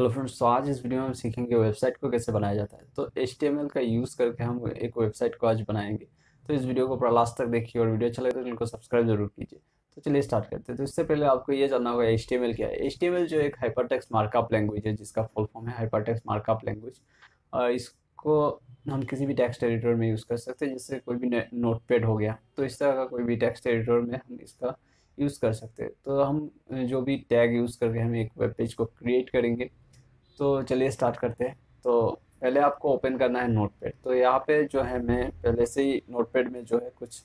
hello friends तो आज इस वीडियो में हम सीखेंगे वेबसाइट को कैसे बनाया जाता है तो एच का यूज़ करके हम एक वेबसाइट को आज बनाएंगे तो इस वीडियो को पूरा लास्ट तक देखिए और वीडियो अच्छा लगे तो इनको सब्सक्राइब जरूर कीजिए तो चलिए स्टार्ट करते हैं तो इससे पहले आपको ये जानना होगा एच क्या है एच जो एक हाइपर मार्कअप लैंग्वेज है जिसका फुल फॉर्म है हाइपर मार्कअप लैंग्वेज और इसको हम किसी भी टैक्स एडिटर में यूज़ कर सकते हैं जैसे कोई भी नोट हो गया तो इस तरह का कोई भी टैक्स एडिटर में हम इसका यूज़ कर सकते हैं तो हम जो भी टैग यूज़ करके हम एक वेब पेज को क्रिएट करेंगे तो चलिए स्टार्ट करते हैं तो पहले आपको ओपन करना है नोटपैड तो यहाँ पे जो है मैं पहले से ही नोटपैड में जो है कुछ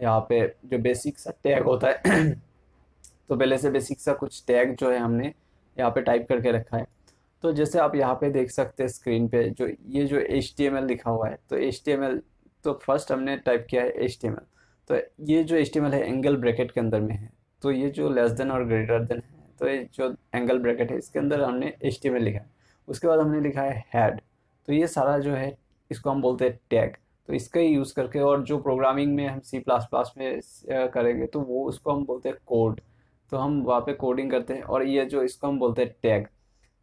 यहाँ पे जो बेसिक सा टैग होता है तो पहले से बेसिक सा कुछ टैग जो है हमने यहाँ पे टाइप करके रखा है तो जैसे आप यहाँ पे देख सकते हैं स्क्रीन पे जो ये जो एच लिखा हुआ है तो एच तो फर्स्ट हमने टाइप किया है एच तो ये जो एच है एंगल ब्रैकेट के अंदर में है तो ये जो लेस देन और ग्रेटर देन है तो ये जो एंगल ब्रैकेट है इसके अंदर हमने एच में लिखा है उसके बाद हमने लिखा है हैड तो ये सारा जो है इसको हम बोलते हैं टैग तो इसका ही यूज़ करके और जो प्रोग्रामिंग में हम सी प्लस प्लस में करेंगे तो वो उसको हम बोलते हैं कोड तो हम वहाँ पे कोडिंग करते हैं और ये जो इसको हम बोलते हैं टैग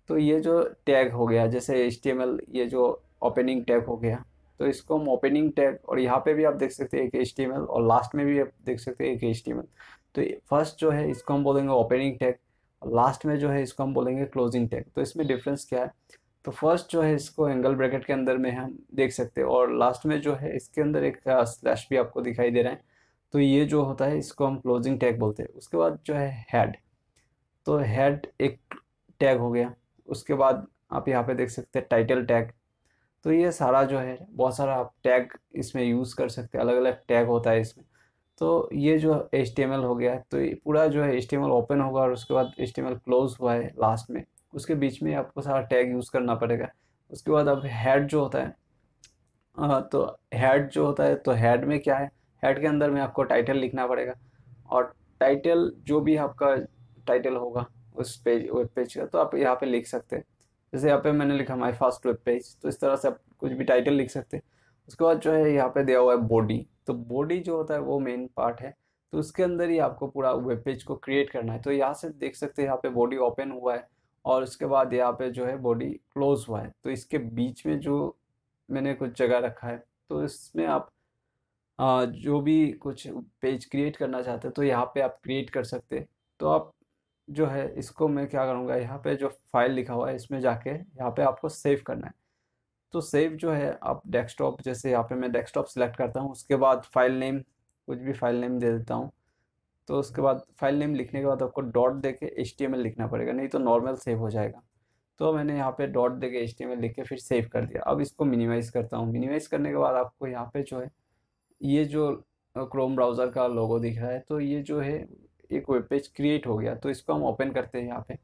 तो ये जो टैग हो गया जैसे एच ये जो ओपनिंग टैग हो गया तो इसको हम ओपनिंग टैग और यहाँ पे भी आप देख सकते हैं एक एच और लास्ट में भी आप देख सकते हैं एक एच तो फर्स्ट जो है इसको हम बोलेंगे ओपनिंग टैग लास्ट में जो है इसको हम बोलेंगे क्लोजिंग टैग तो इसमें डिफरेंस क्या है तो फर्स्ट जो है इसको एंगल ब्रैकेट के अंदर में हम देख सकते हैं और लास्ट में जो है इसके अंदर एक स्लैश भी आपको दिखाई दे रहा है तो ये जो होता है इसको हम क्लोजिंग टैग बोलते हैं उसके बाद जो है हेड तो हेड एक टैग हो गया उसके बाद आप यहाँ पे देख सकते हैं टाइटल टैग तो ये सारा जो है बहुत सारा आप टैग इसमें यूज़ कर सकते हैं अलग अलग टैग होता है इसमें तो ये जो एच हो गया तो ये पूरा जो है एच ओपन होगा और उसके बाद एच क्लोज हुआ है लास्ट में उसके बीच में आपको सारा टैग यूज़ करना पड़ेगा उसके बाद अब हेड तो जो होता है तो हेड जो होता है तो हेड में क्या है हेड के अंदर में आपको टाइटल लिखना पड़ेगा और टाइटल जो भी आपका टाइटल होगा उस पेज वेब पेज का तो आप यहाँ पे लिख सकते हैं जैसे यहाँ पे मैंने लिखा माई फर्स्ट वेब पेज तो इस तरह से आप कुछ भी टाइटल लिख सकते हैं उसके बाद जो है यहाँ पे दिया हुआ है बॉडी तो बॉडी जो होता है वो मेन पार्ट है तो उसके अंदर ही आपको पूरा वेब पेज को क्रिएट करना है तो यहाँ से देख सकते हैं यहाँ पे बॉडी ओपन हुआ है और उसके बाद यहाँ पे जो है बॉडी क्लोज हुआ है तो इसके बीच में जो मैंने कुछ जगह रखा है तो इसमें आप जो भी कुछ पेज क्रिएट करना चाहते हैं तो यहाँ पे आप क्रिएट कर सकते हैं तो आप जो है इसको मैं क्या करूँगा यहाँ पे जो फाइल लिखा हुआ है इसमें जाके यहाँ पे आपको सेव करना है तो सेव जो है आप डेस्कटॉप जैसे यहाँ पे मैं डेस्कटॉप सेलेक्ट करता हूँ उसके बाद फाइल नेम कुछ भी फाइल नेम दे देता हूँ तो उसके बाद फाइल नेम लिखने के बाद आपको डॉट दे के एच लिखना पड़ेगा नहीं तो नॉर्मल सेव हो जाएगा तो मैंने यहाँ पे डॉट दे के एच लिख के फिर सेव कर दिया अब इसको मिनिमाइज़ करता हूँ मिनिमाइज़ करने के बाद आपको यहाँ पे जो है ये जो क्रोम ब्राउज़र का लोगो दिख रहा है तो ये जो है एक वेब पेज क्रिएट हो गया तो इसको हम ओपन करते हैं यहाँ पर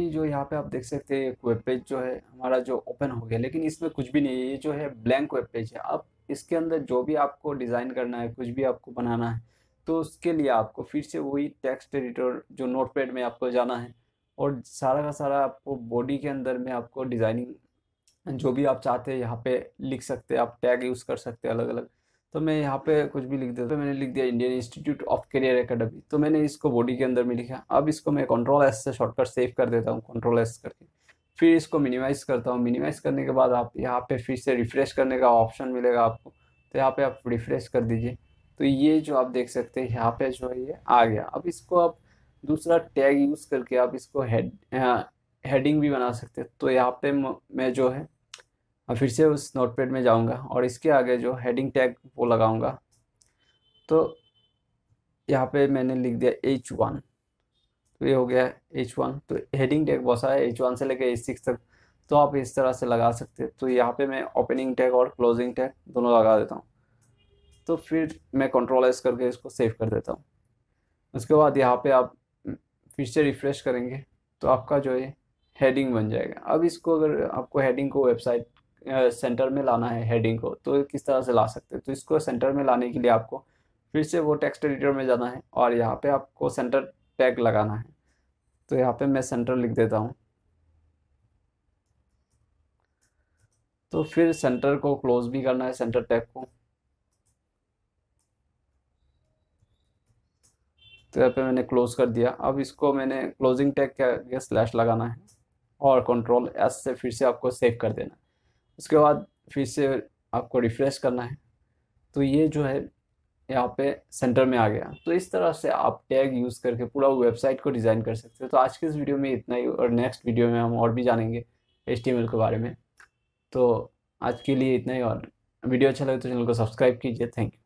पे जो यहाँ पे आप देख सकते हैं एक वेब पेज जो है हमारा जो ओपन हो गया लेकिन इसमें कुछ भी नहीं है ये जो है ब्लैंक वेब पेज है अब इसके अंदर जो भी आपको डिज़ाइन करना है कुछ भी आपको बनाना है तो उसके लिए आपको फिर से वही टेक्स्ट एडिटर जो नोटपैड में आपको जाना है और सारा का सारा आपको बॉडी के अंदर में आपको डिज़ाइनिंग जो भी आप चाहते हैं यहाँ पे लिख सकते हैं आप टैग यूज़ कर सकते हैं अलग अलग तो मैं यहाँ पे कुछ भी लिख देता तो मैंने लिख दिया Indian institute of career academy तो मैंने इसको बॉडी के अंदर में लिखा अब इसको मैं कंट्रोल एस से शॉर्टकट सेव कर देता हूँ कंट्रोल एस करके फिर इसको मिनिमाइज़ करता हूँ मिनिमाइज़ करने के बाद आप यहाँ पे फिर से रिफ़्रेश करने का ऑप्शन मिलेगा आपको तो यहाँ पे आप रिफ़्रेश कर दीजिए तो ये जो आप देख सकते हैं यहाँ पे जो है ये आ गया अब इसको आप दूसरा टैग यूज़ करके आप इसको हेड हेडिंग भी बना सकते हैं तो यहाँ पे मैं जो है मैं फिर से उस नोटपैड में जाऊँगा और इसके आगे जो हेडिंग टैग वो लगाऊँगा तो यहाँ पे मैंने लिख दिया एच वन तो ये हो गया एच वन तो हेडिंग टैग बहुत सारा है एच वन से लेकर एच सिक्स तक तो आप इस तरह से लगा सकते हैं तो यहाँ पे मैं ओपनिंग टैग और क्लोजिंग टैग दोनों लगा देता हूँ तो फिर मैं कंट्रोल एस करके इसको सेव कर देता हूँ उसके बाद यहाँ पे आप फिर से रिफ्रेश करेंगे तो आपका जो है हेडिंग बन जाएगा अब इसको अगर आपको हेडिंग को वेबसाइट सेंटर में लाना है हेडिंग को तो किस तरह से ला सकते हैं तो इसको सेंटर में लाने के लिए आपको फिर से वो टेक्स्ट एडिटर में जाना है और यहाँ पे आपको सेंटर टैग लगाना है तो यहाँ पे मैं सेंटर लिख देता हूँ तो फिर सेंटर को क्लोज भी करना है सेंटर टैग को तो यहाँ पे मैंने क्लोज कर दिया अब इसको मैंने क्लोजिंग टैग के स्लैश लगाना है और कंट्रोल एस से फिर से आपको सेव कर देना है उसके बाद फिर से आपको रिफ्रेश करना है तो ये जो है यहाँ पे सेंटर में आ गया तो इस तरह से आप टैग यूज़ करके पूरा वेबसाइट को डिज़ाइन कर सकते हो तो आज के इस वीडियो में इतना ही और नेक्स्ट वीडियो में हम और भी जानेंगे एच के बारे में तो आज के लिए इतना ही और वीडियो अच्छा लगे तो चैनल को सब्सक्राइब कीजिए थैंक यू